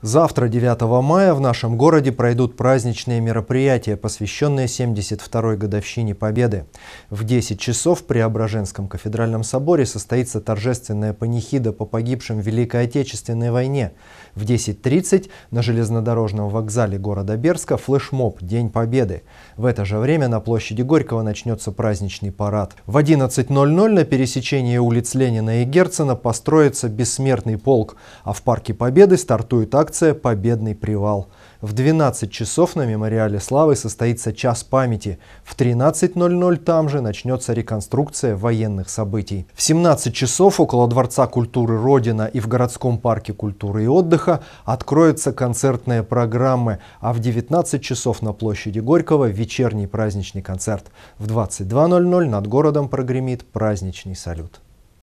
Завтра, 9 мая, в нашем городе пройдут праздничные мероприятия, посвященные 72-й годовщине Победы. В 10 часов в Преображенском кафедральном соборе состоится торжественная панихида по погибшим в Великой Отечественной войне. В 10.30 на железнодорожном вокзале города Берска флешмоб «День Победы». В это же время на площади Горького начнется праздничный парад. В 11.00 на пересечении улиц Ленина и Герцена построится бессмертный полк, а в Парке Победы стартует акция акция «Победный привал». В 12 часов на мемориале славы состоится час памяти. В 13.00 там же начнется реконструкция военных событий. В 17 часов около Дворца культуры Родина и в городском парке культуры и отдыха откроются концертные программы, а в 19 часов на площади Горького вечерний праздничный концерт. В 22.00 над городом прогремит праздничный салют.